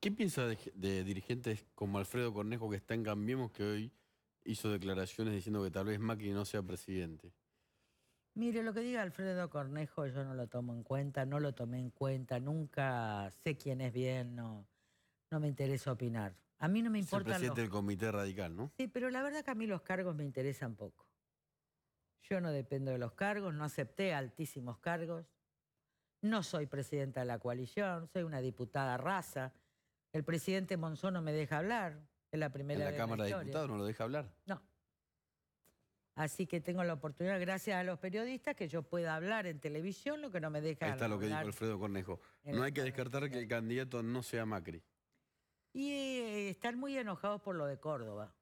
¿Qué piensa de, dirigentes como Alfredo Cornejo que está en Cambiemos que hoy hizo declaraciones diciendo que tal vez Macri no sea presidente? Mire, lo que diga Alfredo Cornejo yo no lo tomo en cuenta, no lo tomé en cuenta, nunca sé quién es bien, no, no me interesa opinar. A mí no me importa. Es el presidente del Comité Radical, ¿no? Sí, pero la verdad que a mí los cargos me interesan poco. Yo no dependo de los cargos, no acepté altísimos cargos, no soy presidenta de la coalición, soy una diputada raza el presidente Monzón no me deja hablar. en la primera en la Cámara de Diputados no lo deja hablar. No. Así que tengo la oportunidad, gracias a los periodistas, que yo pueda hablar en televisión, lo que no me deja está lo que dijo Alfredo Cornejo. No hay que descartar que el candidato no sea Macri. Y eh, están muy enojados por lo de Córdoba.